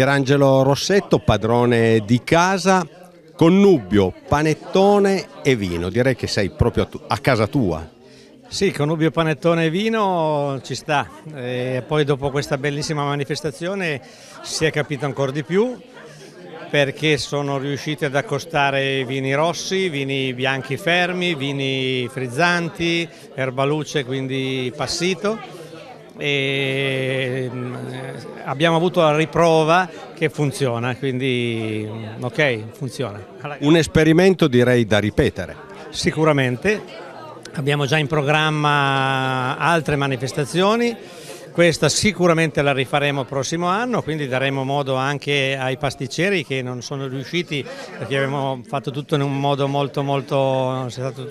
Pierangelo Rossetto, padrone di casa, connubio, panettone e vino. Direi che sei proprio a, tu, a casa tua. Sì, connubio panettone e vino ci sta. E poi dopo questa bellissima manifestazione si è capito ancora di più perché sono riusciti ad accostare vini rossi, vini bianchi fermi, vini frizzanti, erbaluce, quindi passito e mm, abbiamo avuto la riprova che funziona, quindi mm, ok, funziona. Un esperimento direi da ripetere. Sicuramente, abbiamo già in programma altre manifestazioni, questa sicuramente la rifaremo il prossimo anno, quindi daremo modo anche ai pasticceri che non sono riusciti perché abbiamo fatto tutto in un modo molto molto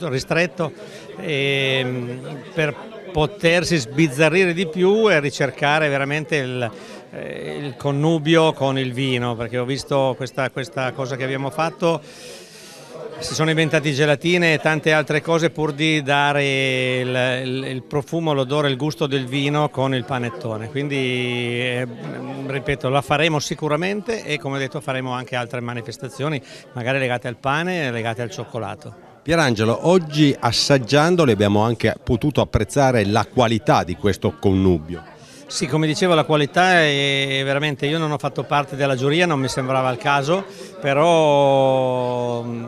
ristretto ehm, per potersi sbizzarrire di più e ricercare veramente il, eh, il connubio con il vino, perché ho visto questa, questa cosa che abbiamo fatto si sono inventati gelatine e tante altre cose pur di dare il, il, il profumo, l'odore, il gusto del vino con il panettone. Quindi, eh, ripeto, la faremo sicuramente e come detto faremo anche altre manifestazioni, magari legate al pane e legate al cioccolato. Pierangelo, oggi assaggiandole abbiamo anche potuto apprezzare la qualità di questo connubio. Sì, come dicevo la qualità è veramente, io non ho fatto parte della giuria, non mi sembrava il caso, però mm,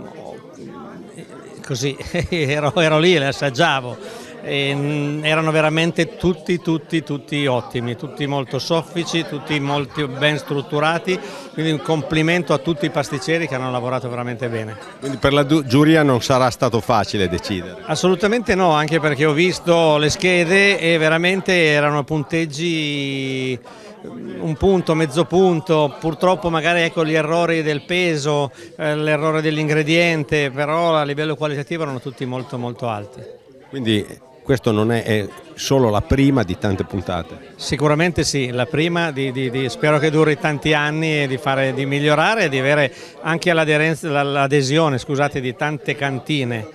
così ero, ero lì e le assaggiavo e mm, erano veramente tutti, tutti, tutti ottimi, tutti molto soffici, tutti molto ben strutturati, quindi un complimento a tutti i pasticceri che hanno lavorato veramente bene. Quindi per la giuria non sarà stato facile decidere? Assolutamente no, anche perché ho visto le schede e veramente erano punteggi mm, un punto, mezzo punto, purtroppo magari ecco gli errori del peso, eh, l'errore dell'ingrediente, però a livello qualitativo erano tutti molto molto alti. Quindi questo non è, è, solo la prima di tante puntate. Sicuramente sì, la prima, di, di, di, spero che duri tanti anni e di, fare, di migliorare e di avere anche l'adesione scusate, di tante cantine,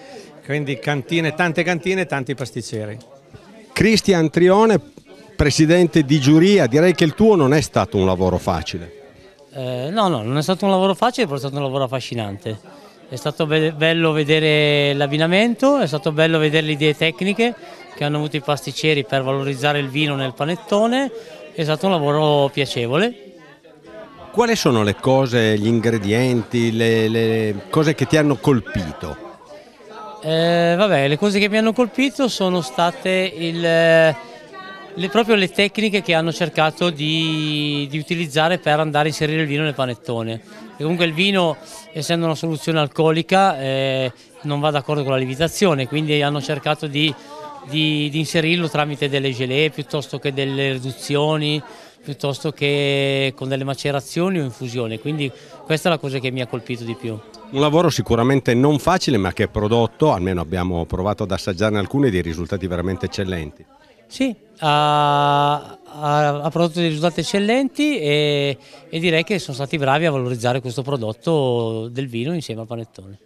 quindi cantine, tante cantine e tanti pasticceri. Cristian Trione, presidente di giuria, direi che il tuo non è stato un lavoro facile. Eh, no, no, non è stato un lavoro facile, però è stato un lavoro affascinante è stato be bello vedere l'abbinamento, è stato bello vedere le idee tecniche che hanno avuto i pasticceri per valorizzare il vino nel panettone, è stato un lavoro piacevole. Quali sono le cose, gli ingredienti, le, le cose che ti hanno colpito? Eh, vabbè, le cose che mi hanno colpito sono state il le, proprio le tecniche che hanno cercato di, di, utilizzare per andare a inserire il vino nel panettone. E comunque il vino, essendo una soluzione alcolica, eh, non va d'accordo con la lievitazione, quindi hanno cercato di, di, di inserirlo tramite delle gelée piuttosto che delle riduzioni, piuttosto che con delle macerazioni o infusione. Quindi questa è la cosa che mi ha colpito di più. Un lavoro sicuramente non facile ma che è prodotto, almeno abbiamo provato ad assaggiarne alcuni, dei risultati veramente eccellenti. Sì, ha, ha, prodotto dei risultati eccellenti e, e direi che sono stati bravi a valorizzare questo prodotto del vino insieme al panettone.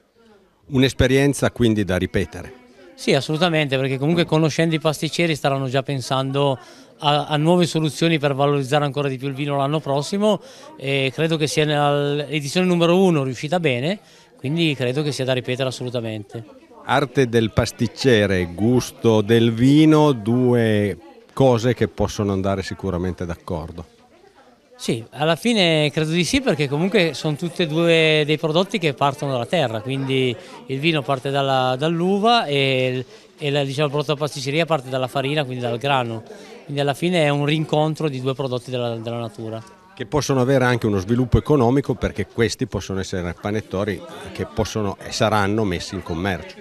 Un'esperienza quindi da ripetere. Sì, assolutamente, perché comunque conoscendo i pasticceri staranno già pensando a, a, nuove soluzioni per valorizzare ancora di più il vino l'anno prossimo e credo che sia l'edizione numero uno riuscita bene, quindi credo che sia da ripetere assolutamente. Arte del pasticcere, gusto del vino, due cose che possono andare sicuramente d'accordo. Sì, alla fine credo di sì perché comunque sono tutti e due dei prodotti che partono dalla terra, quindi il vino parte dall'uva dall e, e la, diciamo, il prodotto della pasticceria parte dalla farina, quindi dal grano. Quindi alla fine è un rincontro di due prodotti della, della natura. Che possono avere anche uno sviluppo economico perché questi possono essere panettori che possono e saranno messi in commercio.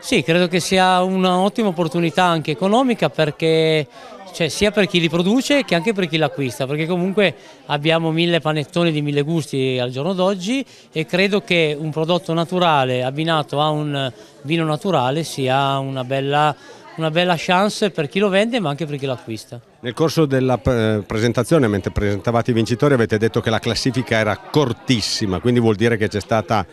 Sì, credo che sia un'ottima opportunità anche economica perché cioè, sia per chi li produce che anche per chi l'acquista, perché comunque abbiamo mille panettoni di mille gusti al giorno d'oggi e credo che un prodotto naturale abbinato a un vino naturale sia una bella una bella chance per chi lo vende ma anche per chi lo acquista. Nel corso della eh, presentazione, mentre presentavate i vincitori, avete detto che la classifica era cortissima, quindi vuol dire che c'è stata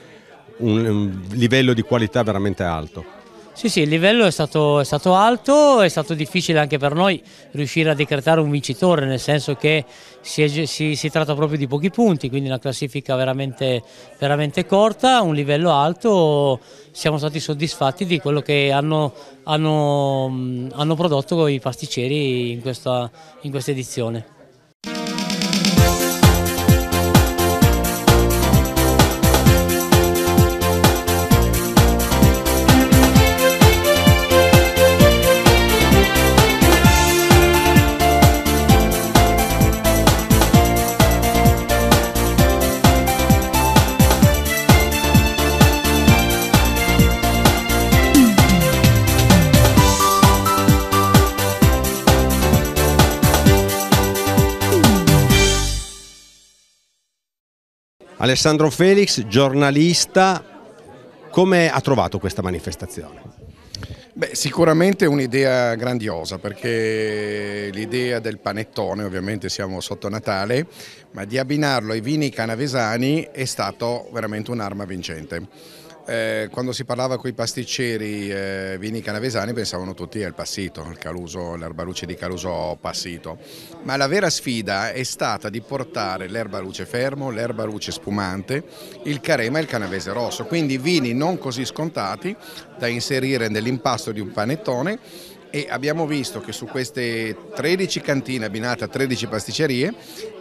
un, un livello di qualità veramente alto. Sì, sì, il livello è stato, è stato, alto, è stato difficile anche per noi riuscire a decretare un vincitore, nel senso che si, è, si, si tratta proprio di pochi punti, quindi una classifica veramente, veramente, corta, un livello alto, siamo stati soddisfatti di quello che hanno, hanno, hanno prodotto i pasticceri in questa, in questa edizione. Alessandro Felix, giornalista, come ha trovato questa manifestazione? Beh, sicuramente un'idea grandiosa perché l'idea del panettone, ovviamente siamo sotto Natale, ma di abbinarlo ai vini canavesani è stato veramente un'arma vincente. Eh, quando si parlava con i pasticceri eh, vini canavesani pensavano tutti al passito, al caluso, l'erbaluce di Caluso passito, ma la vera sfida è stata di portare l'erbaluce fermo, l'erbaluce spumante, il carema e il canavese rosso, quindi vini non così scontati da inserire nell'impasto di un panettone e abbiamo visto che su queste 13 cantine abbinate a 13 pasticcerie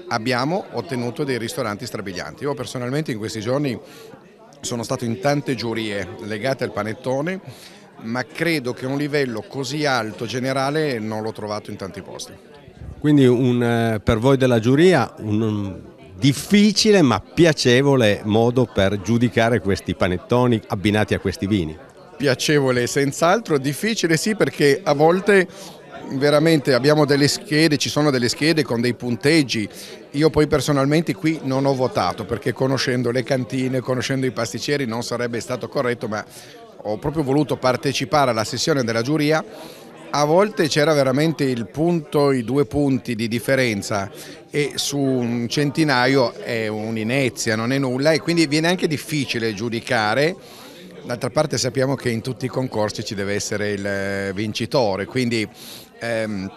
abbiamo ottenuto dei ristoranti strabilianti. Io personalmente in questi giorni sono stato in tante giurie legate al panettone, ma credo che un livello così alto generale non l'ho trovato in tanti posti. Quindi un, eh, per voi della giuria un mm, difficile ma piacevole modo per giudicare questi panettoni abbinati a questi vini? Piacevole senz'altro, difficile sì perché a volte veramente abbiamo delle schede, ci sono delle schede con dei punteggi. Io poi personalmente qui non ho votato perché conoscendo le cantine, conoscendo i pasticceri non sarebbe stato corretto, ma ho proprio voluto partecipare alla sessione della giuria. A volte c'era veramente il punto, i due punti di differenza e su un centinaio è un'inezia, non è nulla e quindi viene anche difficile giudicare. D'altra parte sappiamo che in tutti i concorsi ci deve essere il vincitore, quindi ehm,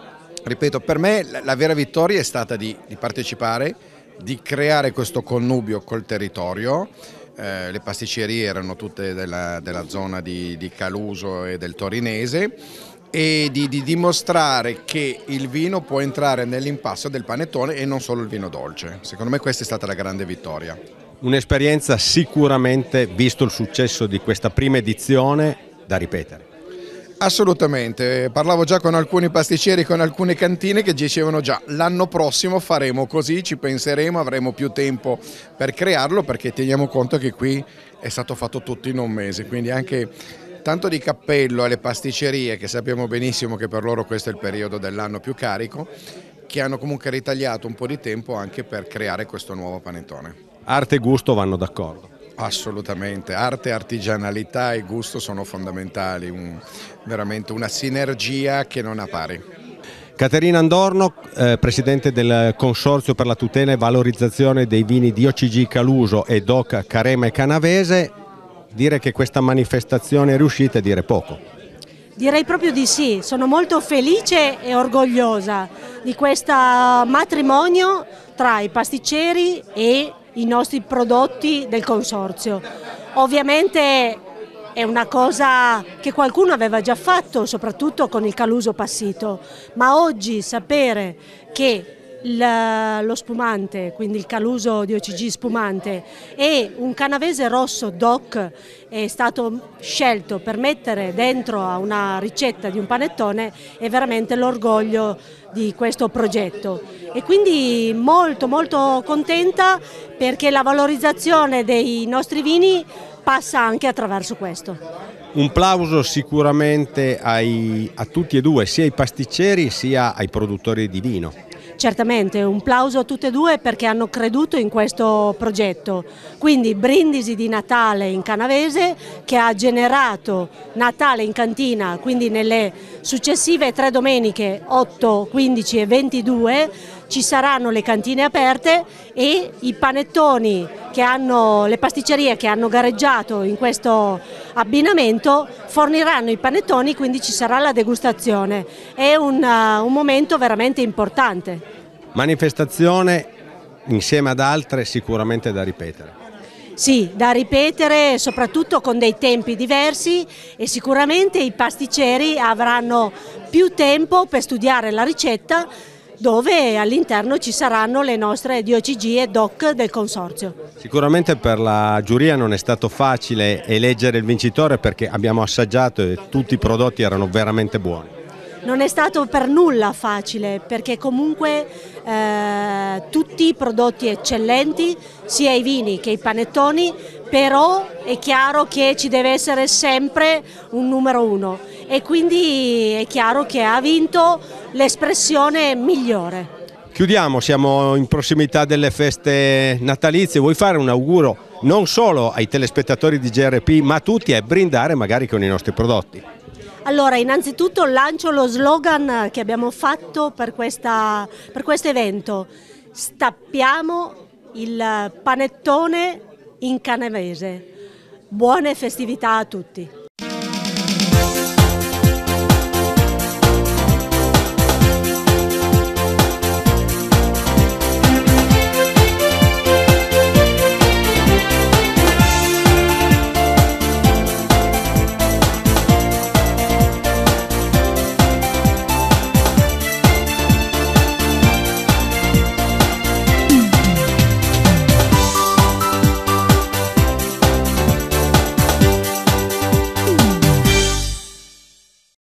ripeto, per me la, la, vera vittoria è stata di, di partecipare, di creare questo connubio col territorio, eh, le pasticcerie erano tutte della, della zona di, di, Caluso e del Torinese e di, di, dimostrare che il vino può entrare nell'impasto del panettone e non solo il vino dolce. Secondo me questa è stata la grande vittoria. Un'esperienza sicuramente, visto il successo di questa prima edizione, da ripetere. Assolutamente, parlavo già con alcuni pasticceri, con alcune cantine che dicevano già l'anno prossimo faremo così, ci penseremo, avremo più tempo per crearlo perché teniamo conto che qui è stato fatto tutto in un mese, quindi anche tanto di cappello alle pasticcerie che sappiamo benissimo che per loro questo è il periodo dell'anno più carico, che hanno comunque ritagliato un po' di tempo anche per creare questo nuovo panettone. Arte e gusto vanno d'accordo. Assolutamente, arte, artigianalità e gusto sono fondamentali, un, veramente una sinergia che non ha pari. Caterina Andorno, eh, Presidente del Consorzio per la tutela e valorizzazione dei vini di OCG Caluso e DOC Carema e Canavese, dire che questa manifestazione è riuscita è dire poco. Direi proprio di sì, sono molto felice e orgogliosa di questo matrimonio tra i pasticceri e i nostri prodotti del consorzio. Ovviamente è una cosa che qualcuno aveva già fatto, soprattutto con il Caluso Passito, ma oggi sapere che la, lo spumante, quindi il caluso di OCG spumante e un canavese rosso DOC è stato scelto per mettere dentro a una ricetta di un panettone è veramente l'orgoglio di questo progetto e quindi molto molto contenta perché la valorizzazione dei nostri vini passa anche attraverso questo. Un plauso sicuramente ai, a tutti e due, sia ai pasticceri sia ai produttori di vino. Certamente, un plauso a tutte e due perché hanno creduto in questo progetto. Quindi Brindisi di Natale in Canavese che ha generato Natale in cantina, quindi nelle successive tre domeniche, 8, 15 e 22, ci saranno le cantine aperte e i panettoni che hanno, le pasticcerie che hanno gareggiato in questo abbinamento forniranno i panettoni, quindi ci sarà la degustazione. È un, uh, un momento veramente importante. Manifestazione insieme ad altre sicuramente da ripetere. Sì, da ripetere soprattutto con dei tempi diversi e sicuramente i pasticceri avranno più tempo per studiare la ricetta dove all'interno ci saranno le nostre DOCG e DOC del Consorzio. Sicuramente per la giuria non è stato facile eleggere il vincitore perché abbiamo assaggiato e tutti i prodotti erano veramente buoni. Non è stato per nulla facile perché comunque eh, tutti i prodotti eccellenti, sia i vini che i panettoni, però è chiaro che ci deve essere sempre un numero uno e quindi è chiaro che ha vinto l'espressione migliore. Chiudiamo, siamo in prossimità delle feste natalizie, vuoi fare un auguro non solo ai telespettatori di GRP ma a tutti e brindare magari con i nostri prodotti? Allora, innanzitutto lancio lo slogan che abbiamo fatto per, questa, per questo evento, stappiamo il panettone in canavese. Buone festività a tutti!